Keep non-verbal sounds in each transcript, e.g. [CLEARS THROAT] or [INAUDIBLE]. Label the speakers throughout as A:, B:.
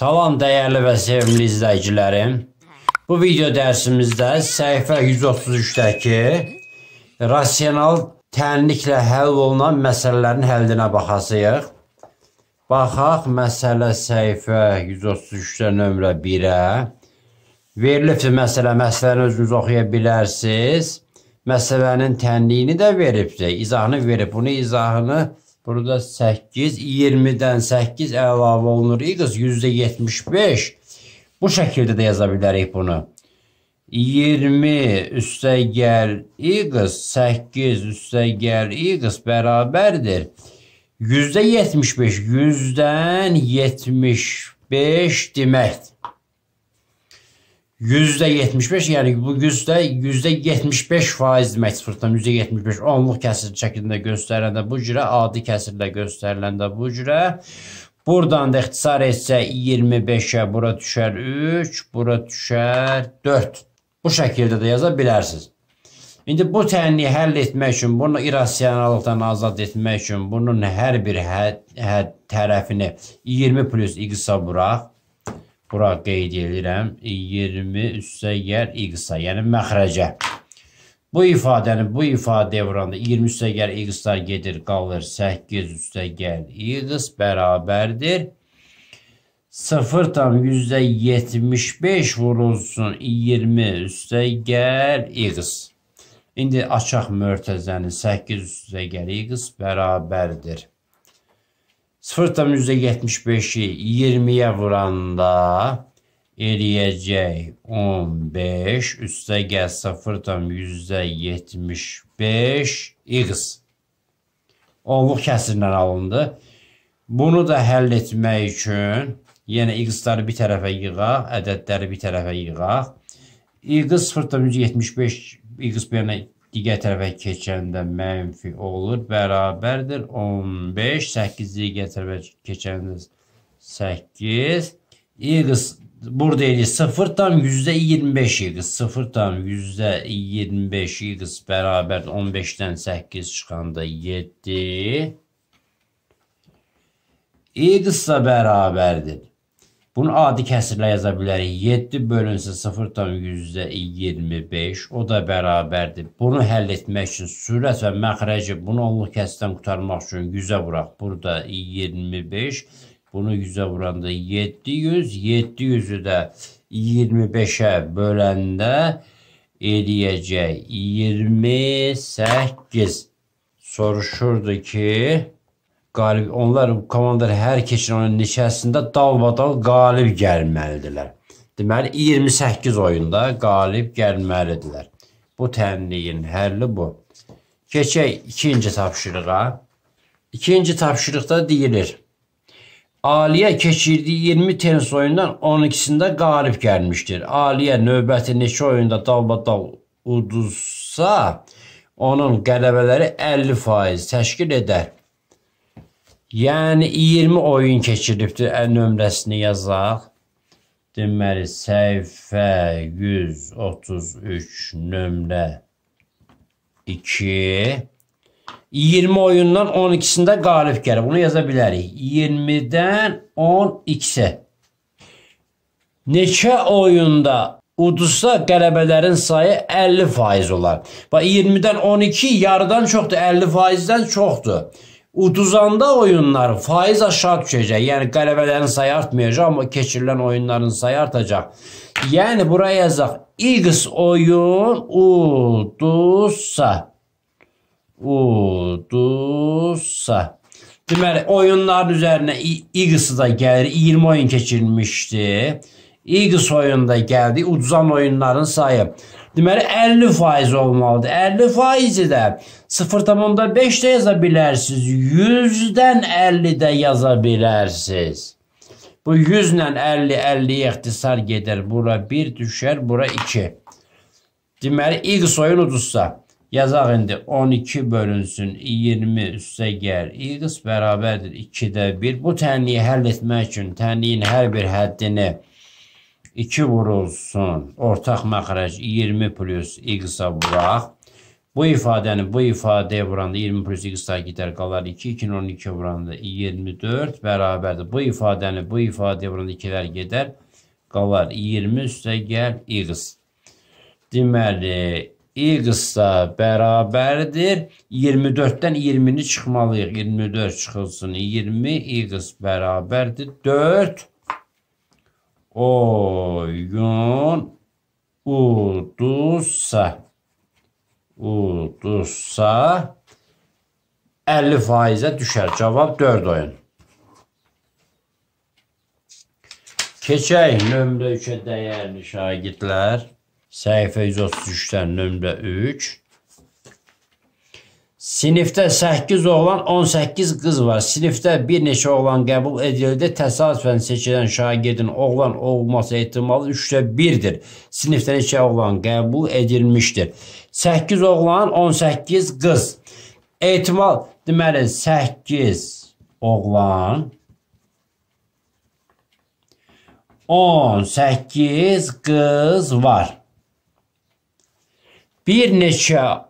A: Salam dəyərli və sevimli izləyicilərim. Bu video dərsimizdə səhifə 133-dəki rasional tənliklə həll olunan məsələlərin həllinə baxasıyıq. Baxaq məsələ səhifə 133-də nömrə 1-ə. Verilibdir məsələ, məsələni özünüz oxuya bilərsiniz. Məsələnin tənliyini də veribdir, izahını verib. Bunu izahını verib Burada 8, 20-dən 8 əlavə olunur. X %75. Bu şəkildə də yaza bilərik bunu. 20 üstəgəl x 8 üstəgəl x bərabərdir. %75 100-dən 75 deməkdir. %75, yəni bu güzdə %75 faiz demək sıfırdan %75 onluq kəsir şəklində göstəriləndə bu cürə, adi kəsirlə göstəriləndə bu cürə. Buradan da ixtisar etsə 25-ə, bura düşər 3, bura düşər 4. Bu şəkildə də yaza bilərsiniz. İndi bu tənliyi həll etmək üçün, bunu irrasionalıqdan azad etmək üçün bunun hər bir həd, həd tərəfini 20 plus x-a vuraq. Bura qeyd edirəm. 20 üstə gəl x-a, yəni məxrəcə. Bu ifadəni bu ifadə vuranda 20 üstə gəl x-lar gedir, qalır 8 üstə gəl x bərabərdir. 0 tam %75 vurulsun 20 üstə gəl x. İndi açaq mörtəzəni 8 üstə gəl x bərabərdir. 0,75-i 20-yə vuranda eləyəcək 15 üstə gəl 0,75 x. Onluq kəsirlə alındı. Bunu da həll etmək üçün yenə x-ları bir tərəfə yığaq, ədədləri bir tərəfə yığaq. x 0,75 x-bəyənə Digər tərəfə keçəndə mənfi olur, bərabərdir 15. 8 digər tərəfə keçəndə 8. İqs burada elə 0 tam %25 iqs, 0 tam %25 iqs bərabər 15-dən 8 çıxanda 7. İqs bərabərdir Bunu adi kəsirlə yaza bilərik. 7 bölünsə 0,25 o da bərabərdir. Bunu həll etmək üçün sürət və məxrəci bunu onluq kəsirdən qurtarmaq üçün 100-ə vuraq. Burada 25 bunu 100-ə vuranda 700, 700-ü də 25-ə böləndə eləyəcək 28. Soruşurdu ki, qalib onlar komandalar hər keçən neçəsində dalbadal qalib gəlməlidirlər. Deməli 28 oyunda qalib gəlməlidirlər. Bu tənliyin həlli bu. Keçək ikinci tapşırığa. İkinci tapşırıqda deyilir. Aliyə keçirdiyi 20 tennis oyundan 12-sində qalib gəlmişdir. Aliyə növbəti neçə oyunda dalbadal uduzsa, onun qələbələri 50% təşkil edər. Yəni 20 oyun keçirilibdir. Ə, nömrəsini yazaq. Deməli səhifə 133 nömrə 2 20 oyundan 12-sində qalib gəlib. Bunu yaza bilərik. 20-dən 12-sə. Neçə oyunda uduzsa qələbələrin sayı 50% olar. Bax 20-dən 12 yarıdan çoxdur, 50%-dən çoxdur. Uduzanda oyunlar faiz aşağı düşecek. Yani galebelerin sayı artmayacak ama keçirilen oyunların sayı artacak. Yani buraya yazak. X oyun uduzsa. Uduzsa. Demek oyunların üzerine Eagles da geldi. 20 oyun keçirilmişdi. Eagles oyunda geldi. Ucuzan oyunların sayı. deməli 50% olmalıdır. 50% də 0.5 də yaza bilərsiniz, 100-dən 50 də yaza bilərsiniz. Bu 100 ilə 50 50 ixtisar gedər. Bura 1 düşər, bura 2. Deməli x oyun ucuzsa yazaq indi 12 bölünsün 20 üstə gəl x bərabərdir 2-də 1. Bu tənliyi həll etmək üçün tənliyin hər bir həddini 2 vurulsun. Ortaq məxrəc 20 plus x-a vuraq. Bu ifadəni bu ifadəyə vuranda 20 plus x daha gedər qalar 2, 2-nin 12 vuranda 24 bərabərdir. Bu ifadəni bu ifadəyə vuranda 2-lər gedər qalar 20 üstə gəl x. Deməli x da bərabərdir. 24-dən 20-ni çıxmalıyıq. 24 çıxılsın 20 x bərabərdir 4 oyun uduzsa uduzsa 50 faizə düşər. Cavab 4 oyun. Keçək nömrə 3-ə dəyərli şagirdlər. Səhifə 133-dən nömrə 3. Sinifdə 8 oğlan, 18 qız var. Sinifdə bir neçə oğlan qəbul edildi. Təsadüfən seçilən şagirdin oğlan olması ehtimalı 3-də 1-dir. Sinifdə neçə oğlan qəbul edilmişdir? 8 oğlan, 18 qız. Ehtimal deməli 8 oğlan 18 qız var. Bir neçə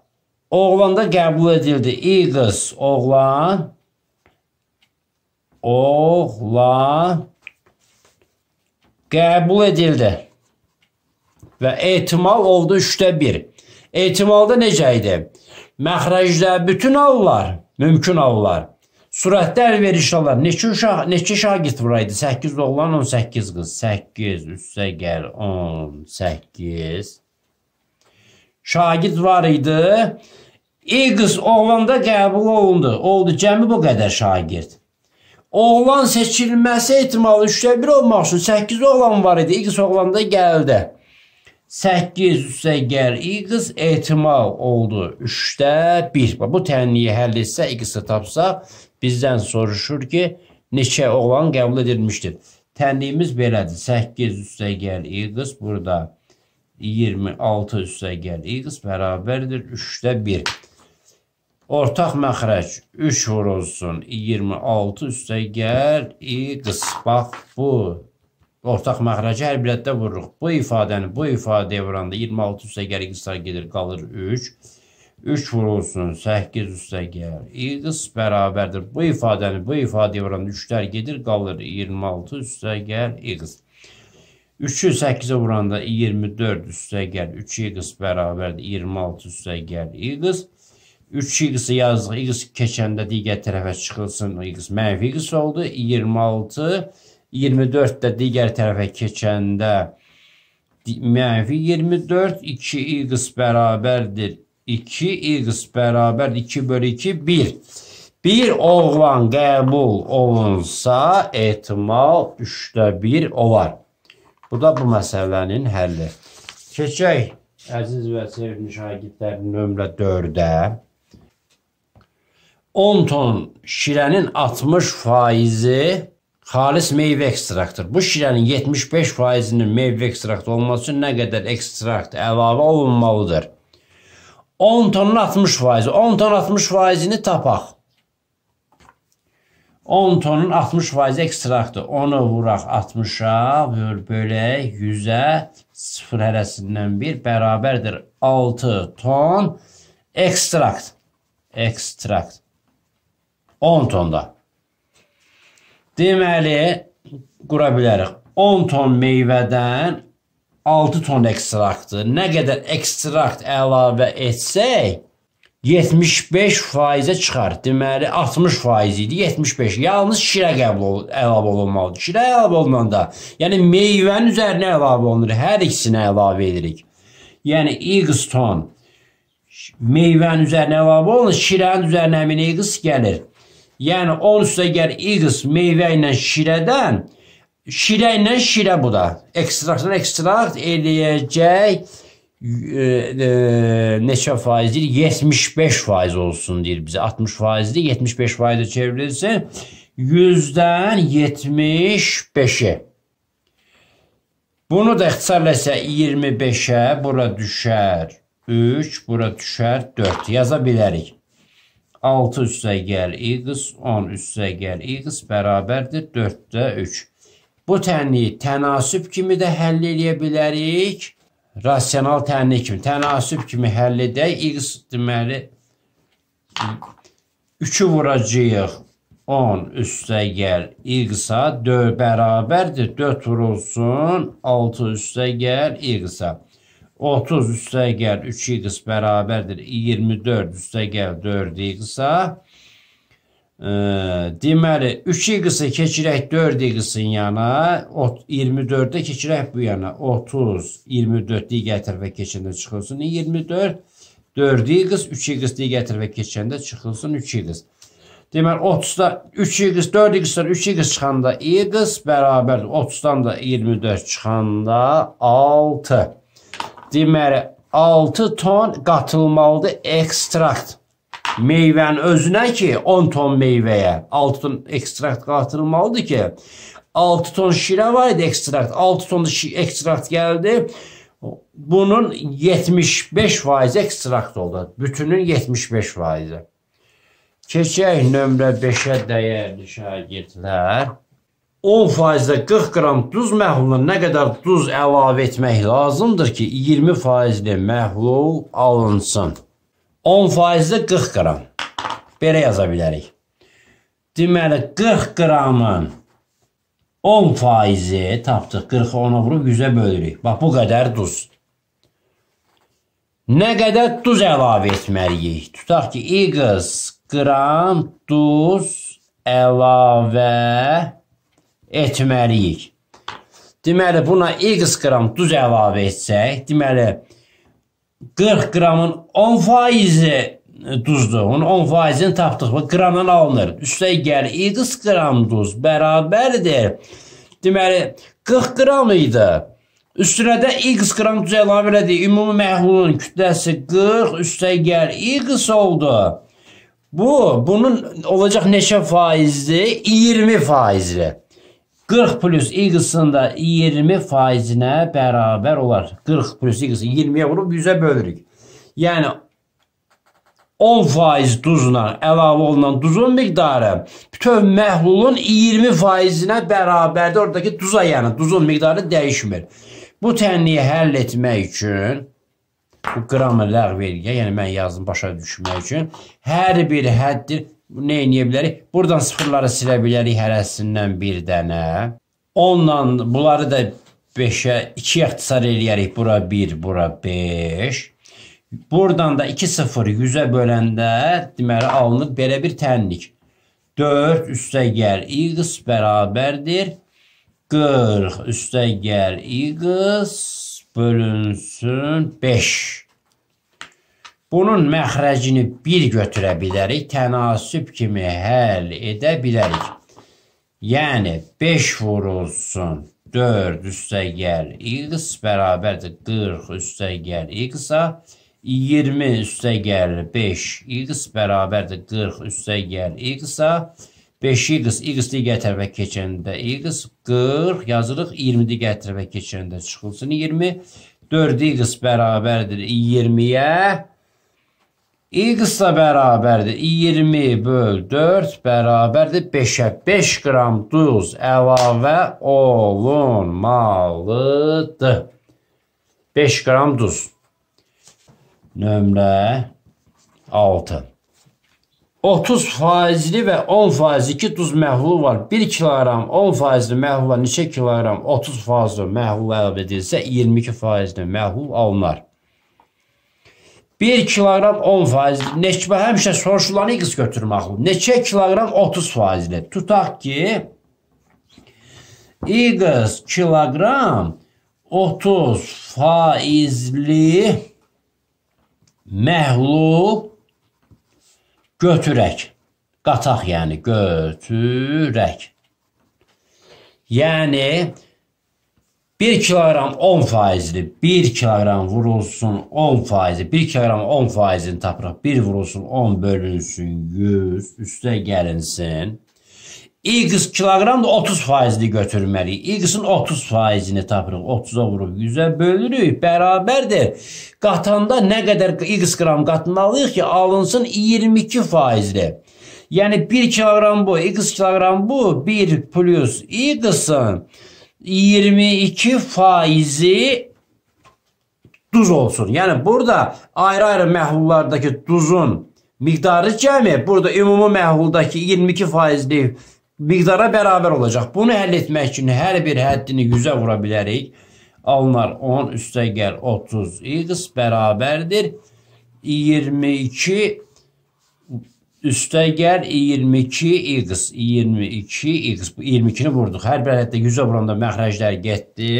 A: Oğlanda qəbul edildi. İqız, oğlan, oğlan qəbul edildi. Və ehtimal oldu 3də 1. Ehtimalda necə idi? Məxrəcdə bütün allar, mümkün allar. Sürətdə əlveriş allar. Neçə uşaq, neçə şagird var idi? 8 oğlan, 18 qız. 8 üstə gəl 18. Şagird var idi. İlqız oğlanda qəbul olundu. Oldu cəmi bu qədər şagird. Oğlan seçilməsi ehtimalı 3-də 1 olmaq üçün 8 oğlan var idi. İlqız oğlanda gəldi. 8 üstə gəl İqız ehtimal oldu 3-də 1. Bu tənliyi həll etsə, İqızı tapsa, bizdən soruşur ki, neçə oğlan qəbul edilmişdir. Tənliyimiz belədir. 8 üstə gəl İqız burada 26 üstə gəl İqız bərabərdir 3-də 1. Ortaq məxrəc 3 vurulsun 26 üstə gəl i qıs. Bax bu ortaq məxrəci hər bir həddə vururuq. Bu ifadəni bu ifadəyə vuranda 26 üstə gəl qıslar gedir, qalır 3. 3 vurulsun 8 üstə gəl. İqis bərabərdir. Bu ifadəni bu ifadəyə vuranda 3-lər gedir, qalır 26 üstə gəl iqis. 3-ü 8-ə vuranda 24 üstə gəl. 3 iqis bərabərdir. 26 üstə gəl iqis. 3x yazdıq, x keçəndə digər tərəfə çıxılsın, x mənfi x oldu. 26, 24 də digər tərəfə keçəndə mənfi 24, 2x bərabərdir. 2x bərabər 2 bölü 2, 1. Bir oğlan qəbul olunsa, ehtimal 3də 1 olar. Bu da bu məsələnin həlli. Keçək, əziz və sevimli şagirdlərin nömrə 4-ə. 10 ton şirənin 60 faizi xalis meyvə ekstraktıdır. Bu şirənin 75 faizinin meyvə ekstraktı olması üçün nə qədər ekstrakt əlavə olunmalıdır? 10 tonun 60 faizi. 10 ton 60 faizini tapaq. 10 tonun 60 faizi ekstraktı. Onu vuraq 60-a, böl bölək 100-ə, 0 hərəsindən 1 bərabərdir 6 ton ekstrakt. Ekstrakt. 10 tonda. Deməli, qura bilərik. 10 ton meyvədən 6 ton ekstraktdır. Nə qədər ekstrakt əlavə etsək, 75%-ə çıxar. Deməli 60% idi, 75. Yalnız şirə qəbul ol, əlavə olunmalıdır. Şirə əlavə olunanda, yəni meyvənin üzərinə əlavə olunur. Hər ikisinə əlavə edirik. Yəni x ton meyvənin üzərinə əlavə olunur, şirənin üzərinə min x gəlir. Yəni 10 üstə gəl X meyvə ilə şirədən şirə ilə şirə bu da. Ekstraktdan ekstrakt eləyəcək e, e, neçə faizdir? 75 faiz olsun deyir bizə. 60 faizdir, 75 faizə çevrilsin. 100-dən 75-i. Bunu da ixtisarləsə 25-ə bura düşər 3, bura düşər 4. Yaza bilərik. 6 üstəgəl x, 10 üstəgəl x bərabərdir 4-də 3. Bu tənliyi tənasüb kimi də həll edə bilərik. Rasional tənlik kimi, tənasüb kimi həll edək. X deməli 3-ü vuracağıq 10 üstəgəl x-a 4 bərabərdir. 4 vurulsun 6 üstəgəl x-a. 30 üstə gəl 3x bərabərdir 24 üstə gəl 4x-a. E, deməli 3x-i keçirək 4x-in yana, 24-də keçirək bu yana. 30, 24 digər tərəfə keçəndə çıxılsın 24. 4x, 3x digər tərəfə keçəndə çıxılsın 3x. Deməli 30-da 3x, 4x-dən 3x çıxanda x bərabərdir 30-dan da 24 çıxanda 6. Deməli 6 ton qatılmalıdır ekstrakt meyvənin özünə ki 10 ton meyvəyə 6 ton ekstrakt qatılmalıdır ki 6 ton şirə var idi ekstrakt 6 ton ekstrakt gəldi bunun 75% ekstrakt oldu bütünün 75% Keçək nömrə 5-ə dəyərli şagirdlər. 10%-də 40 qram duz məhluluna nə qədər duz əlavə etmək lazımdır ki, 20%li məhlul alınsın. 10%-də 40 qram. Belə yaza bilərik. Deməli 40 qramın 10%-i tapdıq. 40-ı 10-a vurub 100-ə bölürük. Bax bu qədər duz. Nə qədər duz əlavə etməliyik? Tutaq ki, x qram duz əlavə etməliyik. Deməli, buna x qram duz əlavə etsək, deməli, 40 qramın 10 faizi duzdur. Onun 10 faizini tapdıq və qramdan alınır. Üstəyə gəlir x qram duz bərabərdir. Deməli, 40 qram idi. Üstünə də x qram duz əlavə elədik. Ümumi məhlulun kütləsi 40, üstəyə gəlir x oldu. Bu, bunun olacaq neçə faizdir? 20 faizdir. 40 plus y-ın da 20 faizinə bərabər olar. 40 plus y-ı 20-yə vurub 100-ə bölürük. Yəni 10 faiz duzla əlavə olunan duzun miqdarı bütün məhlulun 20 faizinə bərabərdir. Oradakı duza yəni duzun miqdarı dəyişmir. Bu tənliyi həll etmək üçün bu qramı ləğv eləyək, yəni mən yazdım başa düşmək üçün hər bir həddir nə eləyə bilərik? Buradan sıfırları silə bilərik hərəsindən bir dənə. Onla bunları da 5-ə 2 ixtisar eləyərik. Bura 1, bura 5. Buradan da 2 0 100-ə böləndə deməli alınır belə bir tənlik. 4 üstə gəl x bərabərdir 40 üstə gəl x bölünsün 5. Bunun məxrəcini bir götürə bilərik, tənasüb kimi həll edə bilərik. Yəni 5 vurulsun 4 üstə gəl x bərabərdir 40 üstə gəl x-a 20 üstə gəl 5 x bərabərdir 40 üstə gəl x-a 5x, x digər tərəfə keçəndə x, 40 yazırıq, 20 digər tərəfə keçəndə çıxılsın 20, 4x bərabərdir 20-yə, X da bərabərdir 20 böl 4 bərabərdir 5-ə. 5 qram duz əlavə olunmalıdır. 5 qram duz. Nömrə 6. 30 faizli və 10 faizli iki duz məhlulu var. 1 kiloqram 10 faizli məhlula neçə kiloqram 30 faizli məhlul əldə edilsə 22 faizli məhlul alınar. 1 kiloqram 10 faizli. Neçə həmişə soruşulanı x götürmək olur. Neçə kiloqram 30 faizli. Tutaq ki y kiloqram 30 faizli məhlul götürək. Qataq yəni götürək. Yəni 1 kiloqram 10 faizli, 1 kiloqram vurulsun 10 faizi, 1 kiloqram 10 faizini tapırıq, 1 vurulsun 10 bölünsün 100, üstə gəlinsin. X kiloqram da 30 faizli götürməliyik. X-in 30 faizini tapırıq. 30-a vurub 100-ə bölürük. Bərabərdir. Qatanda nə qədər X qram qatmalıyıq ki, alınsın 22 faizli. Yəni 1 kiloqram bu, X kiloqram bu, 1 plus X-in 22 faizi duz olsun. Yəni burada ayrı-ayrı məhlullardakı duzun miqdarı cəmi burada ümumi məhluldakı 22 faizlik miqdara bərabər olacaq. Bunu həll etmək üçün hər bir həddini 100-ə vura bilərik. Alınar 10 üstə gəl 30x bərabərdir 22 Üstəgəl 22x, 22x, 22-ni vurduq. Hər bir ədəddə 100-ə vuranda məxrəclər getdi.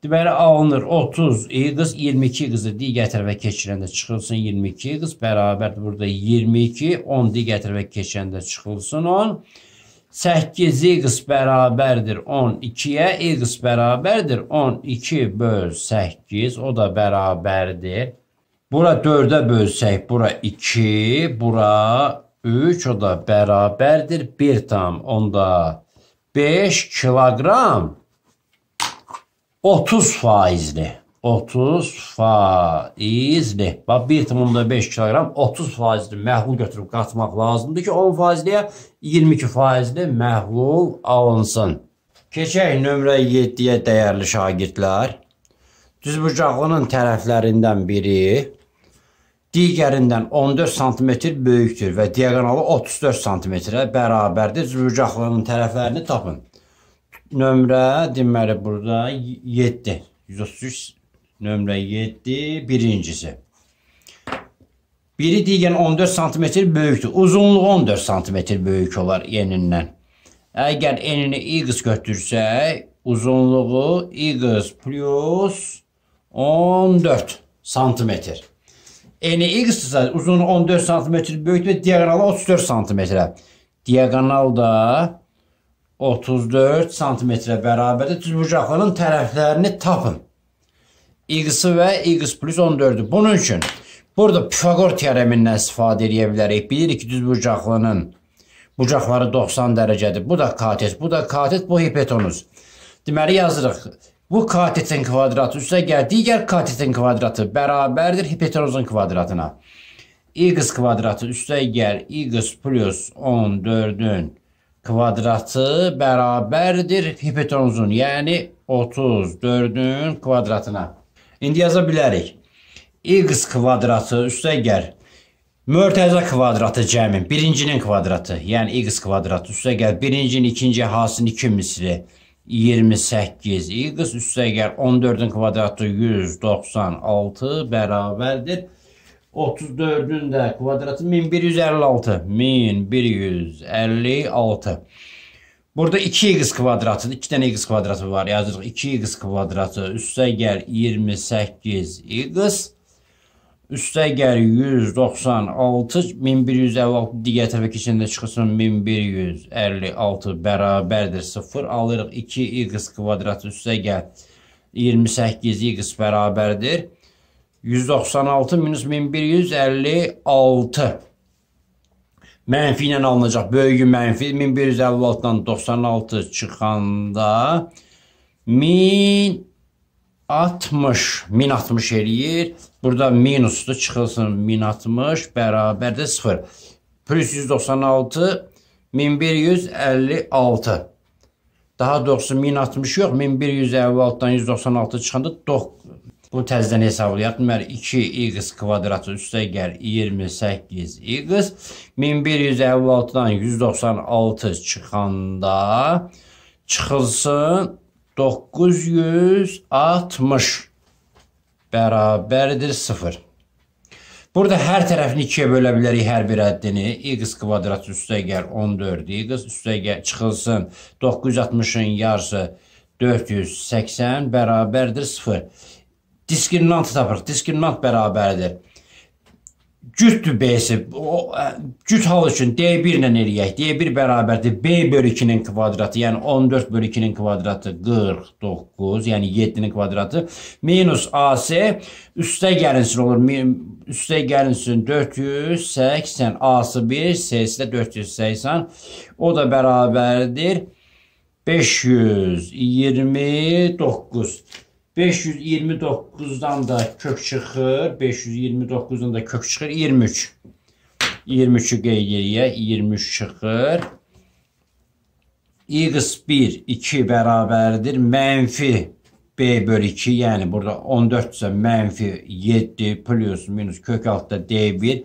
A: Deməli alınır 30x, 22x-i digər tərəfə keçirəndə çıxılsın 22x, bərabərdir burada 22, 10 digər tərəfə keçirəndə çıxılsın 10. 8x bərabərdir 12-yə, x bərabərdir 12 böl 8, o da bərabərdir Bura 4-ə bölsək, bura 2, bura 3, o da bərabərdir 1 tam. Onda 5 kiloqram 30 faizli. 30 faizli. Bax 1 tam onda 5 kiloqram 30 faizli məhlul götürüb qatmaq lazımdır ki, 10 faizliyə 22 faizli məhlul alınsın. Keçək nömrə 7-yə dəyərli şagirdlər. Düzbucaqlının tərəflərindən biri digərindən 14 sm böyükdür və diaqonalı 34 sm-ə bərabərdir. Zübucaqlığının tərəflərini tapın. Nömrə deməli burada 7. 133 nömrə 7 birincisi. Biri digər 14 sm böyükdür. Uzunluğu 14 sm böyük olar enindən. Əgər enini y götürsək, uzunluğu y plus 14 sm. Eni-X-dirsə, uzunu 14 sm böyütmə, diaqonalı 34 sm-ə. Diaqonal da 34 sm-ə bərabərdir. Düzbucaqlının tərəflərini tapın. X-i və X plus 14-ü. Bunun üçün burada Pifagor teoremindən istifadə edə bilərik. Bilirik ki, düzbucaqlının bucaqları 90 dərəcədir. Bu da katet, bu da katet, bu hipotenuz. Deməli yazırıq Bu katetin kvadratı üstə gel, diğer katetin kvadratı bərabərdir hipotenuzun kvadratına. X kvadratı üstə gel, X plus 14-ün kvadratı bərabərdir hipotenuzun, yani 34-ün kvadratına. İndi yaza bilərik. X kvadratı üstə gel, Mörtəzə kvadratı cəmin, birincinin kvadratı, yəni x kvadratı üstə gel, birincinin ikinci hasının iki misli. 28 x üstə gəl 14-ün kvadratı 196 bərabərdir 34-ün də kvadratı 1156 1156 Burada 2x kvadratıdır. 2 dənə x kvadratı var. Yazırıq 2x kvadratı üstə gəl 28x üstəgər 196 1156 digər tərəfə keçəndə çıxsın 1156 bərabərdir 0 alırıq 2 y kvadratı üstəgər 28 y bərabərdir 196 minus 1156 mənfi ilə alınacaq böyüyü mənfi 1156-dan 96 çıxanda 1000 60 1060 eləyir. Burada minuslu çıxılsın 1060 bərabər də 0. Plus 196 1156. Daha doğrusu 1060 yox, 1156-dan 196 çıxanda 9 Bu təzədən hesablayaq. Deməli 2x kvadratı üstə gəl 28x. 1156-dan 196 çıxanda çıxılsın 960 bərabərdir 0. Burada hər tərəfini ikiyə bölə bilərik hər bir həddini. x kvadrat üstə gəl 14x üstə gəl çıxılsın 960-ın yarısı 480 bərabərdir 0. Diskriminantı tapırıq. Diskriminant bərabərdir cüzdür B-si. O cüz hal üçün D1 ilə eləyək. D1 bərabərdir B bölü 2-nin kvadratı, yəni 14 bölü 2-nin kvadratı 49, yəni 7-nin kvadratı minus AC üstə gəlinsin olur. Üstə gəlinsin 480 AC 1 C-si də 480. O da bərabərdir 529. 529'dan da kök çıxır. 529 da kök çıxır. 23. 23-ü qeyd 23 çıxır. X 1, 2 bərabərdir. Mənfi B bölü 2 yəni burada 14 isə mənfi 7 plus minus kök altta D1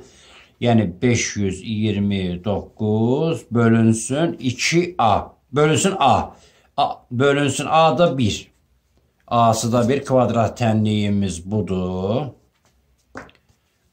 A: yəni 529 bölünsün 2A bölünsün A, A bölünsün A da 1 A'sı da bir kvadrat tenliğimiz budur.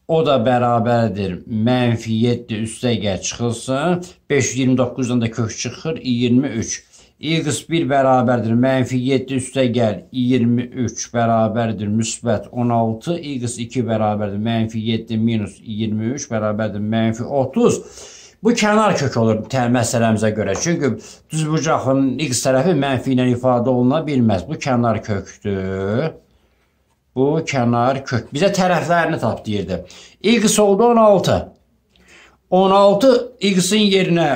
A: O da beraberdir. Mənfi 7 üstə gəl çıxılsın. 529 da kök çıxır. 23. X1 bərabərdir. Mənfi 7 üstə gəl. 23 bərabərdir. Müsbət 16. X2 bərabərdir. Mənfi 7 minus 23 bərabərdir. Mənfi 30. Bu kənar kök olur məsələmizə görə. Çünki düzbucağın x tərəfi mənfi ilə ifadə oluna bilməz. Bu kənar kökdür. Bu kənar kök. Bizə tərəflərini tap deyirdi. X oldu 16. 16 x-in yerinə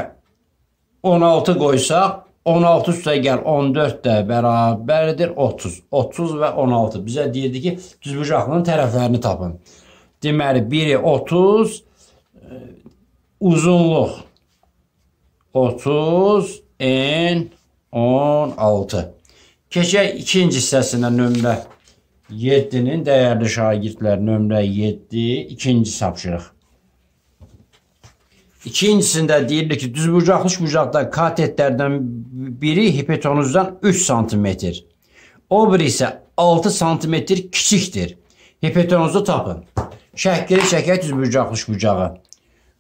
A: 16 qoysaq 16 üstə gəl 14 də bərabərdir 30. 30 və 16 bizə deyirdi ki, düzbucaqlının tərəflərini tapın. Deməli biri 30, uzunluq 30 n 16. Keçək ikinci hissəsinə nömrə 7-nin dəyərli şagirdlər nömrə 7 ikinci tapşırıq. İkincisində deyilir ki, düzbucaqlı bucaqda katetlərdən biri hipotenuzdan 3 sm, o biri isə 6 sm kiçikdir. Hipotenuzu tapın. Şəkili çəkək düzbucaqlı bucağı.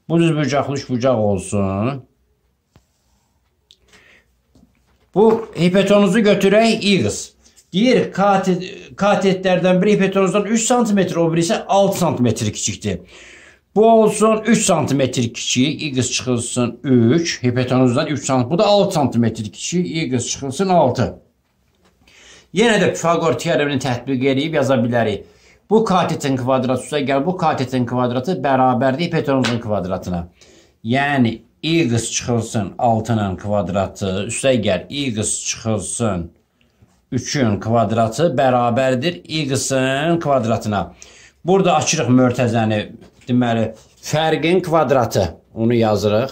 A: Bu düz bucaqlıq bucaq olsun. Bu hipotenozu götürək x. Digər katetlərdən biri hipotenuzdan 3 sm, o biri isə 6 sm kiçikdir. Bu olsun 3 sm kiçik, y çıxılsın 3, hipotenuzdan 3 sm, bu da 6 sm kiçik, y çıxılsın 6. Yenə də Pifaqor teoremini tətbiq edib yaza bilərik. Bu katetin kvadratı gəl bu katetin kvadratı bərabərdir hipotenuzun kvadratına. Yəni y qız çıxılsın 6-nın kvadratı üstə gəl y qız çıxılsın 3-ün kvadratı bərabərdir y-ın kvadratına. Burada açırıq mörtəzəni, deməli fərqin kvadratı. Onu yazırıq.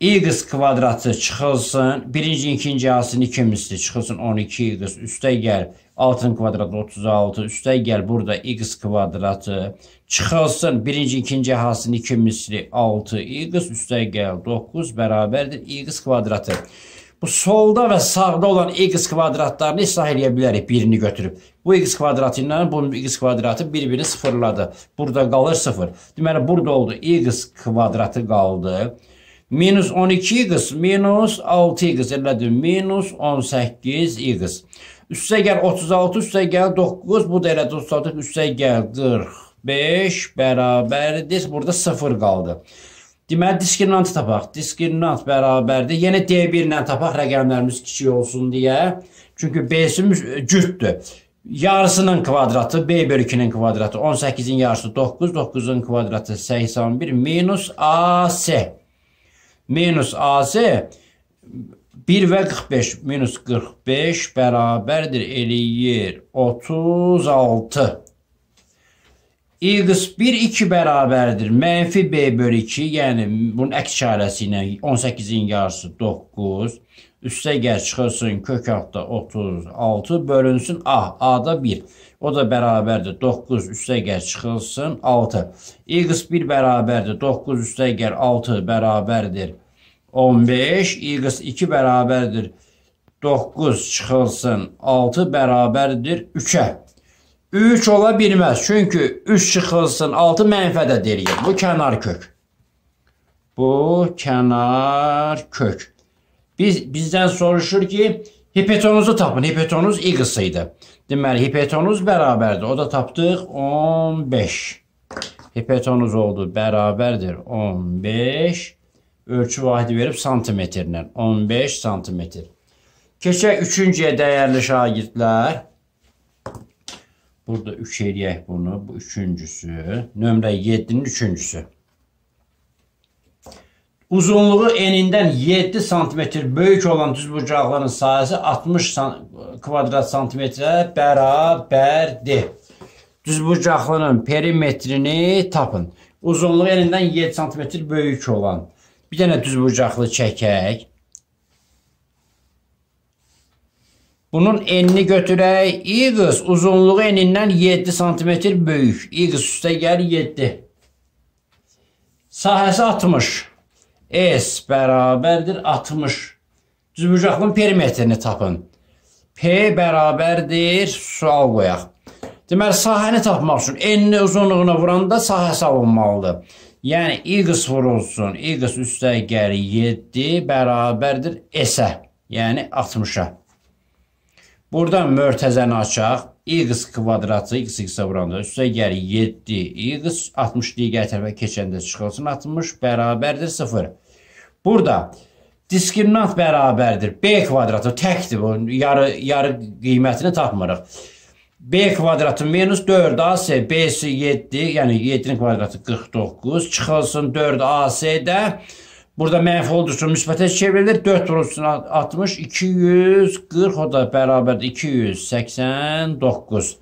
A: y kvadratı çıxılsın, birinci, ikinci asın 2 misli çıxılsın 12 y üstə gəl 6-nın kvadratı 36. Üstə gəl burada x kvadratı. Çıxılsın birinci, ikinci əhalsinin 2 iki misli 6x üstə gəl 9 bərabərdir x kvadratı. Bu solda və sağda olan x kvadratlarını islah eləyə bilərik birini götürüb. Bu x kvadratı ilə bunun x kvadratı bir-birini sıfırladı. Burada qalır 0. Deməli burada oldu x kvadratı qaldı. Minus 12x minus 6x elədir. Minus 18x. 3-ə gəl 36, 3-ə gəl 9, bu da eləcə 36, 3-ə gəl 45 bərabərdir. Burada 0 qaldı. Deməli diskriminant tapaq. Diskriminant bərabərdir. Yenə D1 ilə tapaq rəqəmlərimiz kiçik olsun deyə. Çünki B-simiz e, cütdür. Yarısının kvadratı B bölü 2-nin kvadratı 18-in yarısı 9, 9-un kvadratı 81 minus AC. Minus AC 1 və 45 minus 45 bərabərdir eləyir 36. X 1 2 bərabərdir mənfi B bölü 2, yəni bunun əks işarəsi ilə 18-in yarısı 9. Üstə gəl çıxılsın kök altda 36 bölünsün A, A-da 1. O da bərabərdir 9 üstə gəl çıxılsın 6. X 1 bərabərdir 9 üstə gəl 6 bərabərdir 6. 15, y2 bərabərdir 9 çıxılsın 6 bərabərdir 3-ə. 3 ola bilməz. Çünki 3 çıxılsın 6 mənfədə deyir. Bu kənar kök. Bu kənar kök. Biz bizdən soruşur ki, hipetonuzu tapın. Hipetonuz y-sı idi. Deməli hipetonuz bərabərdir. O da tapdıq 15. Hipetonuz oldu bərabərdir 15 ölçü vahidi verib santimetrlə 15 santimetr. Keçək üçüncüyə dəyərli şagirdlər. Burada 3 eləyək bunu. Bu üçüncüsü. Nömrə 7-nin üçüncüsü. Uzunluğu enindən 7 santimetr böyük olan düzbucaqların sayısı 60 kvadrat santimetrə bərabərdir. Düzbucaqlının perimetrini tapın. Uzunluğu enindən 7 santimetr böyük olan Bir dənə düzbucaqlı çəkək. Bunun enini götürək. X uzunluğu enindən 7 sm böyük. X üstə gəl 7. Sahəsi 60. S bərabərdir 60. Düzbucaqlının perimetrini tapın. P bərabərdir, sual qoyaq. Deməli, sahəni tapmaq üçün enini uzunluğuna vuranda sahəsi alınmalıdır. Yəni x vurulsun, x üstəgər 7 bərabərdir s-ə, yəni 60-a. Buradan mörtəzəni açaq. x kvadratı x x-ə vuranda üstəgər 7 x 60 digər tərəfə keçəndə çıxılsın 60 bərabərdir 0. Burada diskriminant bərabərdir b kvadratı təkdir. Bu yarı yarı qiymətini tapmırıq. B kvadratı minus 4AC, B-si 7, yəni 7-nin kvadratı 49, çıxılsın 4AC-də. Burada mənfi olduğu üçün müsbətə çevrilir. 4 vurulsun 60, 240, o da bərabərdir 289.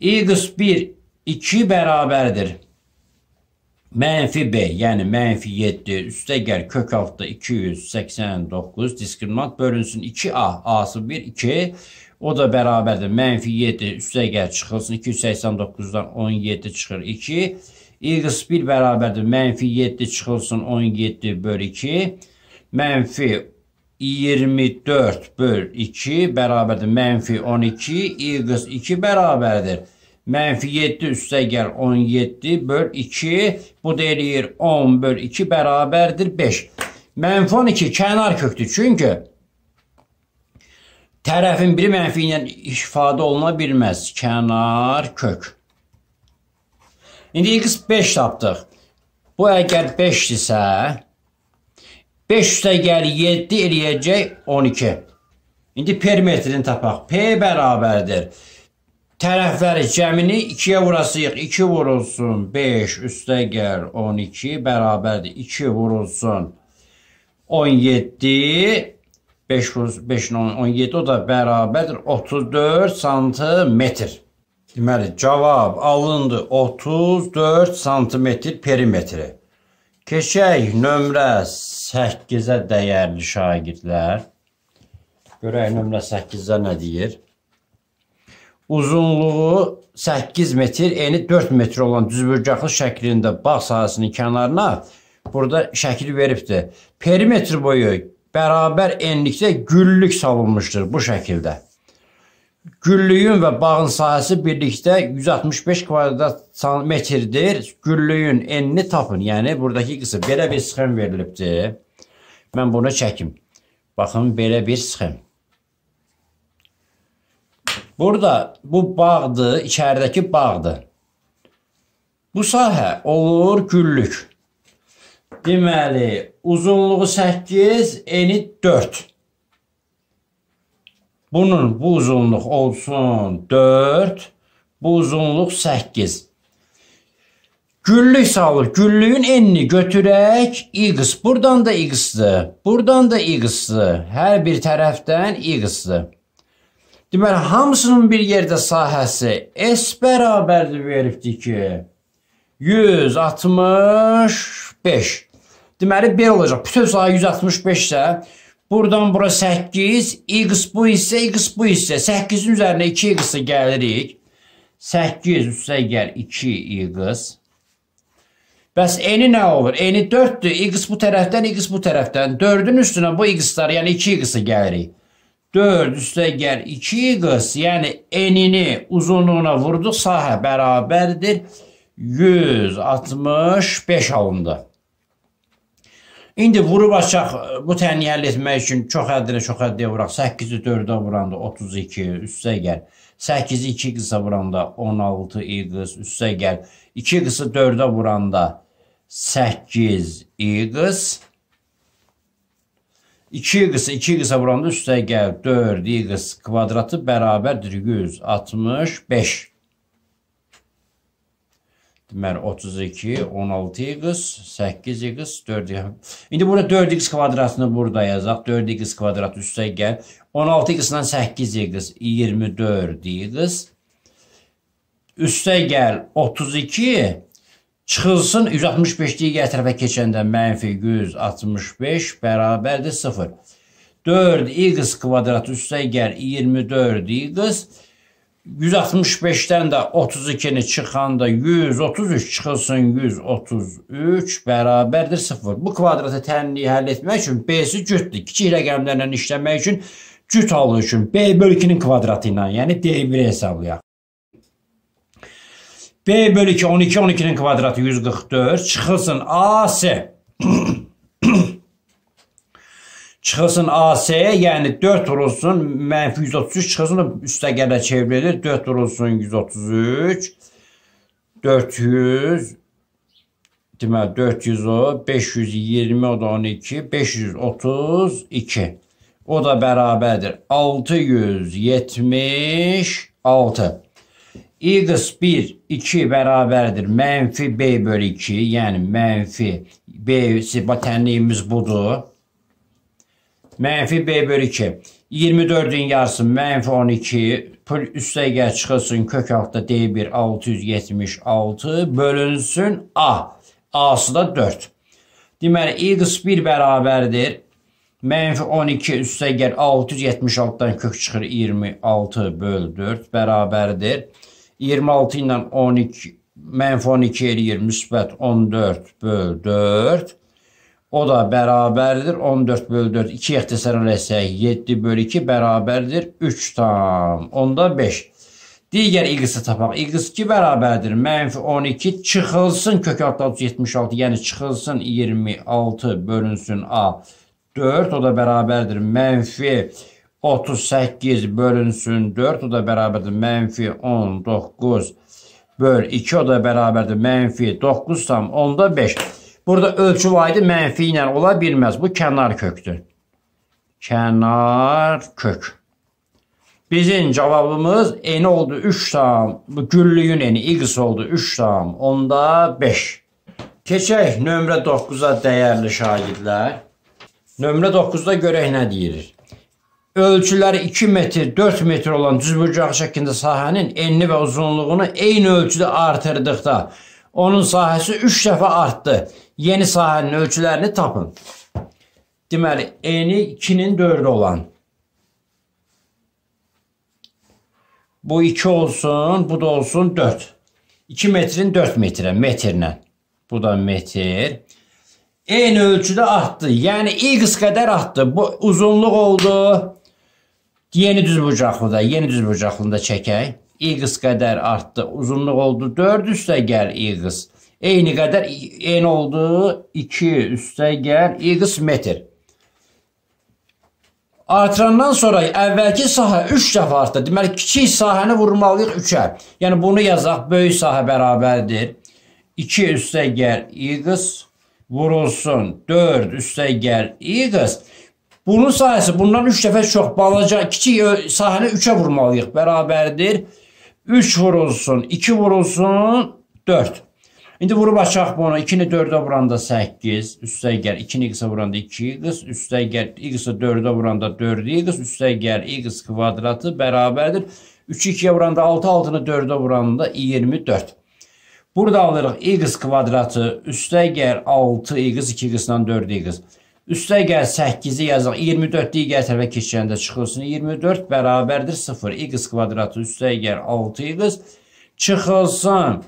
A: X 1, 2 bərabərdir. Mənfi B, yəni mənfi 7, üstə gəl kök altda 289, diskriminant bölünsün 2A, A-sı 1, 2, O da bərabərdir. Mənfi 7 üstə gəl çıxılsın. 289-dan 17 çıxır 2. X 1 bərabərdir. Mənfi 7 çıxılsın 17 böl 2. Mənfi 24 böl 2 bərabərdir. Mənfi 12. X 2 bərabərdir. Mənfi 7 üstə gəl 17 böl 2. Bu da eləyir 10 böl 2 bərabərdir 5. Mənfi 12 kənar kökdür. Çünki Tərəfin biri mənfi ilə ifadə oluna bilməz. Kənar, kök. İndi x 5 tapdıq. Bu əgər 5-dirsə, 5 üstəgəl 7 eləyəcək 12. İndi perimetrini tapaq. P bərabərdir. Tərəfləri cəmini 2-yə vurasıyıq. 2 vurulsun 5 üstəgəl 12 bərabərdir. 2 vurulsun 17 5 vuruz 5-nin 17 o da bərabərdir 34 sm. Deməli cavab alındı 34 sm perimetri. Keçək nömrə 8-ə dəyərli şagirdlər. Görək nömrə 8-də nə deyir? Uzunluğu 8 metr, eni 4 metr olan düzbürcaqlı şəklində bağ sahəsinin kənarına burada şəkil veribdir. Perimetr boyu bərabər enlikdə güllük salınmışdır bu şəkildə. Güllüyün və bağın sahəsi birlikdə 165 kvadrat metrdir. Güllüyün enini tapın. Yəni buradakı qısım belə bir sxem verilibdir. Mən bunu çəkim. Baxın belə bir sxem. Burada bu bağdır, içəridəki bağdır. Bu sahə olur güllük. Deməli, uzunluğu 8, eni 4. Bunun bu uzunluq olsun 4, bu uzunluq 8. Güllük salıb, güllüyün enini götürək, x, buradan da x-dir, buradan da x-dir, hər bir tərəfdən x-dir. Deməli, hamısının bir yerdə sahəsi S bərabərdir veribdir ki, 165 Deməli, belə olacaq. Bütöv sayı 165 isə, buradan bura 8, x bu hissə, x bu hissə. 8-in üzərinə 2x-i gəlirik. 8 üstə gəl 2x. Bəs eni nə olur? Eni 4-dür. X bu tərəfdən, x bu tərəfdən. 4-ün üstünə bu x-lar, yəni 2x-i gəlirik. 4 üstə gəl 2x, yəni enini uzunluğuna vurduq, sahə bərabərdir. 165 alındı. İndi vurub açaq e, bu təni həll etmək üçün çox həddilə çox həddiyə vuraq. 8-i 4-ə vuranda 32 üstə gəl. 8-i 2 qısa vuranda 16 iqız üstə gəl. 2 qısa 4-ə vuranda 8 iqız 2 iqısı 2 iqısa vuranda üstə gəl 4 iqız kvadratı bərabərdir 165. Deməli 32, 16x, 8x, 4x. İndi burada 4x kvadratını burada yazaq. 4x kvadrat üstə gəl. 16x-dən 8x, 24x. Üstə gəl 32. Çıxılsın 165-liyi digər tərəfə keçəndə mənfi 165 bərabərdir 0. 4x kvadrat üstə gəl 24x. 165-dən də 32-ni çıxanda 133 çıxılsın 133 bərabərdir 0. Bu kvadratı tənliyi həll etmək üçün B-si cütdür. Kiçik rəqəmlərlə işləmək üçün cüt alır üçün B bölükünün kvadratı ilə, yəni D1 hesablayaq. B bölükü 12, 12-nin kvadratı 144, çıxılsın AC. [CLEARS THROAT] çıxılsın AS-yə, yəni 4 vurulsun, mənfi 133 çıxılsın, üstəgələ çevrilir, 4 vurulsun 133, 400, deməli 400 o, 520 o da 12, 532. O da bərabərdir 676. X 1, 2 bərabərdir mənfi B bölü 2, yəni mənfi B, vətənliyimiz budur. Mənfi B bölü 2. 24-ün yarısı mənfi 12 pul üstəgə çıxılsın kök altda D1 676 bölünsün A. A-sı da 4. Deməli, X1 bərabərdir. Mənfi 12 üstə gəl 676-dan kök çıxır 26 böl 4 bərabərdir. 26 ilə 12 mənfi 12 eləyir müsbət 14 böl 4 O da bərabərdir 14 bölü 4. 2 ixtisar eləsək 7 bölü 2 bərabərdir 3 tam. Onda 5. Digər x-i tapaq. x2 bərabərdir. Mənfi 12 çıxılsın kök altdan 76. Yəni çıxılsın 26 bölünsün a. 4 o da bərabərdir. Mənfi 38 bölünsün 4 o da bərabərdir. Mənfi 19 böl 2 o da bərabərdir. Mənfi 9 tam onda 5. Burada ölçü vahidi mənfi ilə ola bilməz. Bu kənar kökdür. Kənar kök. Bizim cavabımız eni oldu 3 tam. Bu güllüyün eni x oldu 3 tam. Onda 5. Keçək nömrə 9-a dəyərli şagirdlər. Nömrə 9-da görək nə deyirik. Ölçüləri 2 metr, 4 metr olan düzburcaq şəklində sahənin enli və uzunluğunu eyni ölçüdə artırdıqda onun sahəsi 3 dəfə artdı. Yeni sahənin ölçülərini tapın. Deməli, eni 2-nin 4-ü olan. Bu 2 olsun, bu da olsun 4. 2 metrin 4 metrə, metrlə. Bu da metr. Eyni ölçüdə artdı. Yəni x qədər artdı. Bu uzunluq oldu. Yeni düz bucaqlıda, yeni düz bucaqlında çəkək. x qədər artdı. Uzunluq oldu 4 üstə gəl x. Eyni qədər n oldu 2 üstəgəl x metre. Artırandan sonra əvvəlki sahə 3 dəfə artdı. Deməli kiçik sahəni vurmalıyıq 3 Yani bunu yazaq, böyük sahə bərabərdir. 2 üstəgəl x vurulsun 4 üstəgəl x. Bunun sayısı bundan 3 dəfə çok balaca kiçik sahəni 3-ə vurmalıyıq. Bərabərdir. 3 vurulsun, 2 vurulsun, 4. İndi vurub açaq bunu. 2-ni 4-ə vuranda 8, üstə gəl 2-ni x-ə vuranda 2x, üstə gəl x-i 4-ə vuranda 4x, üstə gəl x kvadratı bərabərdir. 3-ü 2-yə vuranda 6, 6-nı 4-ə vuranda 24. Burada alırıq x kvadratı, üstə gəl 6x, 2x-dən 4x. Üstə gəl 8-i yazıq. 24-lüyü gəl tərəfə keçəndə çıxılsın. 24 bərabərdir 0. x kvadratı üstə gəl 6x çıxılsın.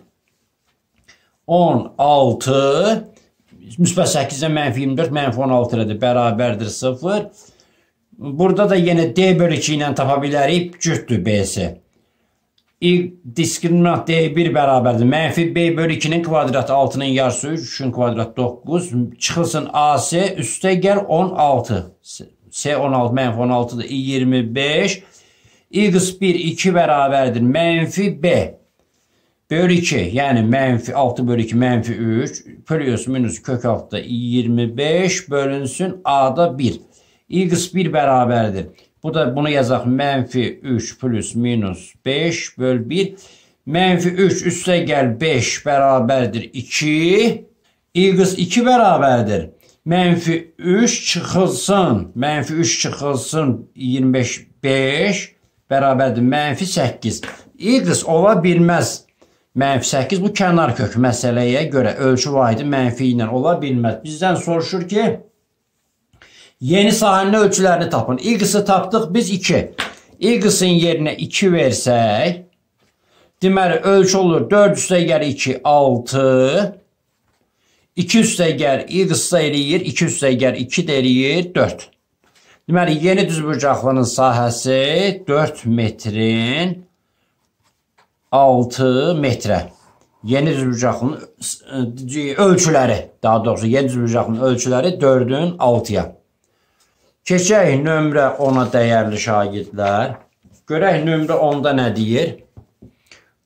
A: 16 müsbət 8-ə mənfi 24, mənfi 16 elədir, bərabərdir 0. Burada da yenə D bölü 2 ilə tapa bilərik, cütdür B-si. Diskriminant D1 bərabərdir. Mənfi B bölü 2-nin kvadratı 6-nın yarısı 3, 3-ün kvadratı 9. Çıxılsın AC, üstə gəl 16. S 16, mənfi 16-dır, I 25. X1, 2 bərabərdir. Mənfi B. Böl 2 yani menfi 6 bölü 2 menfi 3. Pölüyoruz minus kök altta 25 bölünsün a'da 1. x 1 beraberdir. Bu da bunu yazak menfi 3 plus minus 5 böl 1. Menfi 3 üste gel 5 beraberdir 2. x 2 beraberdir. Menfi 3 çıkılsın. Menfi 3 çıkılsın 25 5 beraberdir. Menfi 8. x ola bilmez. Mənfi 8 bu kənar kök məsələyə görə ölçü vahidi mənfi ilə ola bilməz. Bizdən soruşur ki, yeni sahənin ölçülərini tapın. Y-i tapdıq biz 2. Y-in yerinə 2 versək, deməli ölçü olur 4 üstəgər 2, 6. 2 üstəgər y eləyir, 2 üstəgər 2 də eləyir 4. Deməli yeni düzbucaqlının sahəsi 4 metrin 6 metrə yeni düzbucaqlının e, ölçüləri, daha doğrusu yeni düzbucaqlının ölçüləri 4-ün 6-ya. Keçək nömrə 10-a dəyərli şagirdlər. Görək nömrə 10-da nə deyir?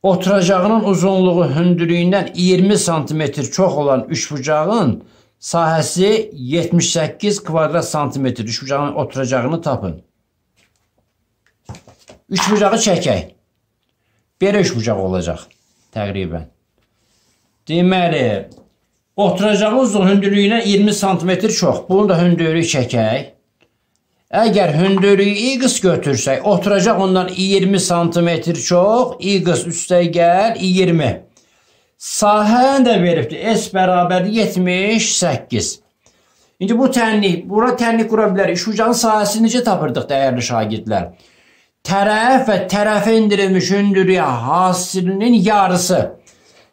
A: Oturacağının uzunluğu hündürlüyündən 20 sm çox olan üçbucağın sahəsi 78 kvadrat santimetr üçbucağın oturacağını tapın. Üçbucağı çəkək. 5 bucaq olacaq təqribən. Deməli, oturacağımız uzun hündürlüyünə 20 sm çox. Bunu da hündürlüyü çəkək. Əgər hündürlüyü x götürsək, oturacaq ondan 20 sm çox, x üstə gəl 20. Sahəni də veribdir. S bərabər 78. İndi bu tənlik, bura tənlik qura bilərik. Şucanın sahəsini necə tapırdıq dəyərli şagirdlər? tərəf və tərəfə endirilmiş hündürlüyə hasilinin yarısı.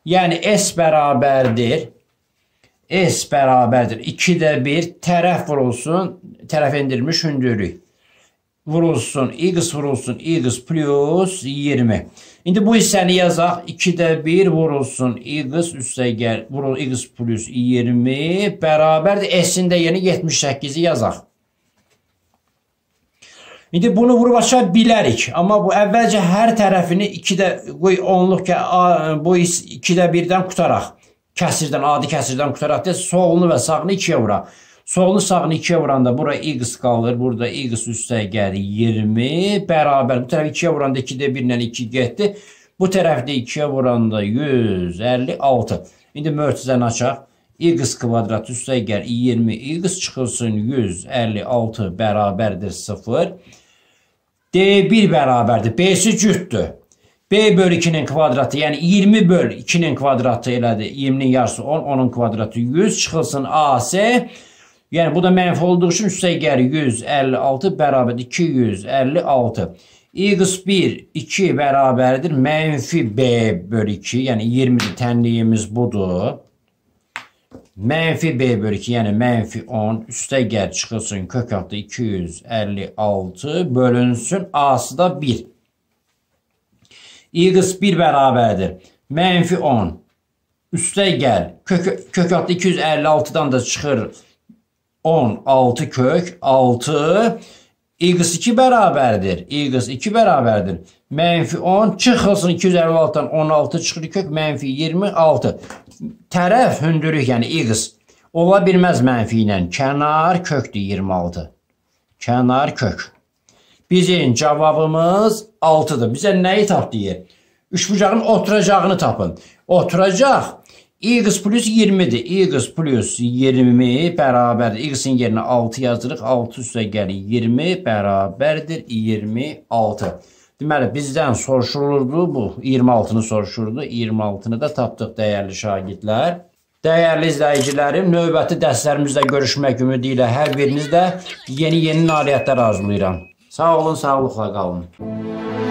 A: Yəni S bərabərdir. S bərabərdir. 2-də 1 tərəf vurulsun, tərəf endirilmiş hündürlük. Vurulsun, x vurulsun, x plus 20. İndi bu hissəni yazaq. 2-də 1 vurulsun, x üstə gəl, vurul, x plus 20 bərabərdir. S-in də yeni 78-i yazaq. İndi bunu vurub aça bilərik, amma bu əvvəlcə hər tərəfini 2-də qoy 10-luq bu 2-də 1-dən qutaraq, kəsirdən, adi kəsirdən qutaraq deyə solunu və sağını 2-yə vuraq. Solunu sağını 2-yə vuranda bura x qalır, burada x üstə gəlir 20, bərabər bu tərəf 2-yə vuranda 2-də 1 ilə 2 getdi. Bu tərəfdə 2-yə vuranda 156. İndi möcüzəni açaq x kvadrat üstə əgər 20x çıxılsın 156 bərabərdir 0. D1 bərabərdir. B-si cütdür. B bölü 2-nin kvadratı, yəni 20 bölü 2-nin kvadratı elədir. 20-nin yarısı 10, 10-un kvadratı 100 çıxılsın AS. Yəni bu da mənfi olduğu üçün üstə gəlir 156 bərabərdir 256. X1 2 bərabərdir mənfi B bölü 2, yəni 20-dir. Tənliyimiz budur. Menfi B bölü 2 yani menfi 10 üste gel çıkılsın kök altı 256 bölünsün A'sı da 1. X 1 beraberdir. Menfi 10 üste gel kök, kök altı 256'dan da çıkır 10 6 kök 6 X2 bərabərdir. X2 bərabərdir. Mənfi 10 çıxılsın 256-dan 16 çıxır kök mənfi 26. Tərəf hündürük, yəni X. Ola bilməz mənfi ilə. Kənar kökdür 26. Kənar kök. Bizim cavabımız 6-dır. Bizə nəyi tap deyir? Üçbucağın oturacağını tapın. Oturacaq X plus 20-dir. X plus 20 bərabərdir. X-in yerinə 6 yazırıq. 6 üstə gəlir 20 bərabərdir 26. Deməli, bizdən soruşulurdu bu. 26-nı soruşurdu. 26-nı da tapdıq dəyərli şagirdlər. Dəyərli izləyicilərim, növbəti dərslərimizdə görüşmək ümidi ilə hər birinizdə yeni-yeni nailiyyətlər arzulayıram. Sağ olun, sağlıqla qalın. Müzik